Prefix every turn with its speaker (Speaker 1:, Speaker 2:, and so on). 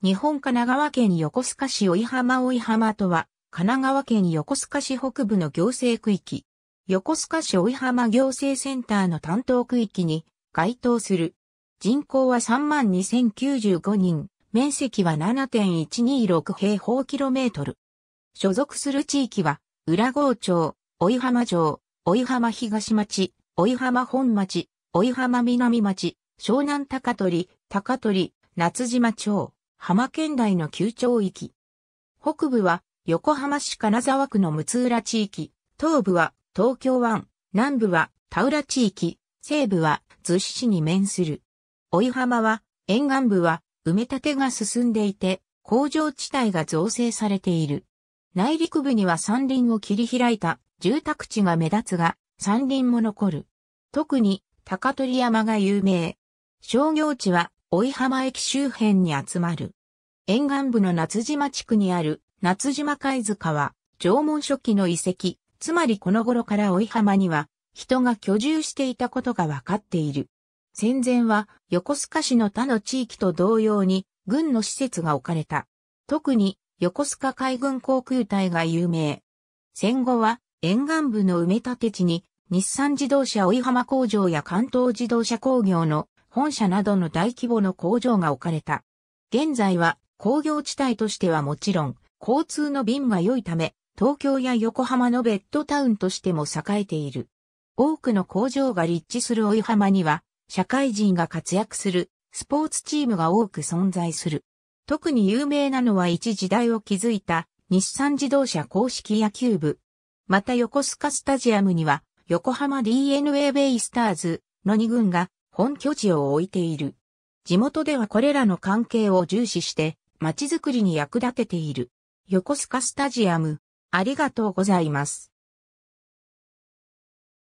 Speaker 1: 日本神奈川県横須賀市追浜追浜とは、神奈川県横須賀市北部の行政区域。横須賀市追浜行政センターの担当区域に該当する。人口は32,095人、面積は7.126平方キロメートル。所属する地域は、浦郷町、追浜城、追浜東町、追浜本町、追浜南町、湘南高取、高取、夏島町。浜県内の旧町域。北部は横浜市金沢区の六浦地域、東部は東京湾、南部は田浦地域、西部は逗子市に面する。追浜は沿岸部は埋め立てが進んでいて、工場地帯が造成されている。内陸部には山林を切り開いた住宅地が目立つが、山林も残る。特に高取山が有名。商業地は追浜駅周辺に集まる。沿岸部の夏島地区にある夏島貝塚は、縄文初期の遺跡、つまりこの頃から追浜には、人が居住していたことがわかっている。戦前は横須賀市の他の地域と同様に軍の施設が置かれた。特に横須賀海軍航空隊が有名。戦後は沿岸部の埋め立て地に日産自動車追浜工場や関東自動車工業の本社などの大規模の工場が置かれた。現在は工業地帯としてはもちろん、交通の便が良いため、東京や横浜のベッドタウンとしても栄えている。多くの工場が立地する追浜には、社会人が活躍するスポーツチームが多く存在する。特に有名なのは一時代を築いた日産自動車公式野球部。また横須賀スタジアムには横浜 DNA ベイスターズの2軍が本拠地を置いている。地元ではこれらの関係を重視して、街づくりに役立てている。横須賀スタジアム、ありがとうございます。